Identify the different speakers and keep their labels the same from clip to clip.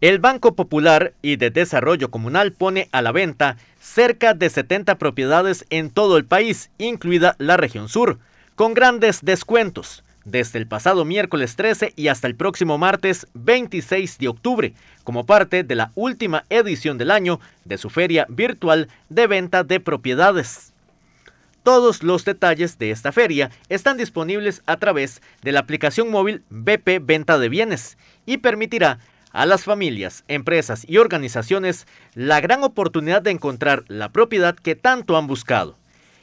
Speaker 1: El Banco Popular y de Desarrollo Comunal pone a la venta cerca de 70 propiedades en todo el país, incluida la región sur, con grandes descuentos desde el pasado miércoles 13 y hasta el próximo martes 26 de octubre, como parte de la última edición del año de su feria virtual de venta de propiedades. Todos los detalles de esta feria están disponibles a través de la aplicación móvil BP Venta de Bienes y permitirá a las familias, empresas y organizaciones la gran oportunidad de encontrar la propiedad que tanto han buscado.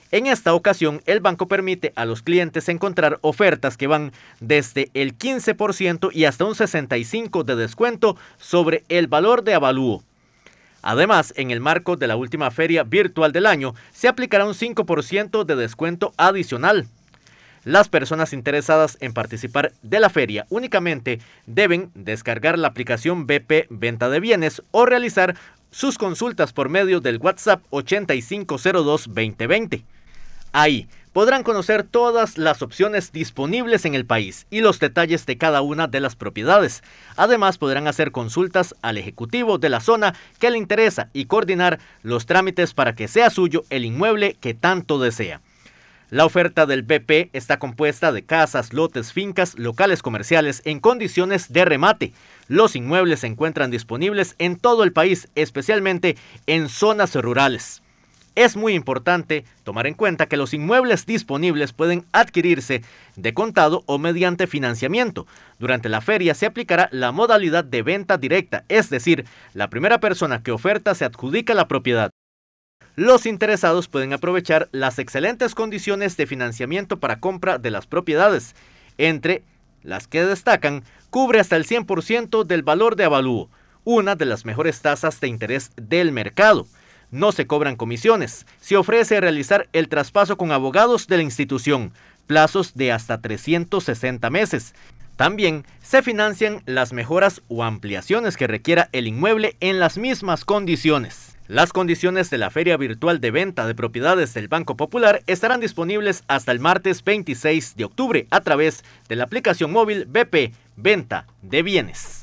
Speaker 1: En esta ocasión, el banco permite a los clientes encontrar ofertas que van desde el 15% y hasta un 65% de descuento sobre el valor de avalúo. Además, en el marco de la última feria virtual del año, se aplicará un 5% de descuento adicional. Las personas interesadas en participar de la feria únicamente deben descargar la aplicación BP Venta de Bienes o realizar sus consultas por medio del WhatsApp 8502-2020. Ahí podrán conocer todas las opciones disponibles en el país y los detalles de cada una de las propiedades. Además podrán hacer consultas al ejecutivo de la zona que le interesa y coordinar los trámites para que sea suyo el inmueble que tanto desea. La oferta del BP está compuesta de casas, lotes, fincas, locales comerciales en condiciones de remate. Los inmuebles se encuentran disponibles en todo el país, especialmente en zonas rurales. Es muy importante tomar en cuenta que los inmuebles disponibles pueden adquirirse de contado o mediante financiamiento. Durante la feria se aplicará la modalidad de venta directa, es decir, la primera persona que oferta se adjudica la propiedad. Los interesados pueden aprovechar las excelentes condiciones de financiamiento para compra de las propiedades, entre las que destacan cubre hasta el 100% del valor de avalúo, una de las mejores tasas de interés del mercado. No se cobran comisiones, se ofrece realizar el traspaso con abogados de la institución, plazos de hasta 360 meses. También se financian las mejoras o ampliaciones que requiera el inmueble en las mismas condiciones. Las condiciones de la feria virtual de venta de propiedades del Banco Popular estarán disponibles hasta el martes 26 de octubre a través de la aplicación móvil BP Venta de Bienes.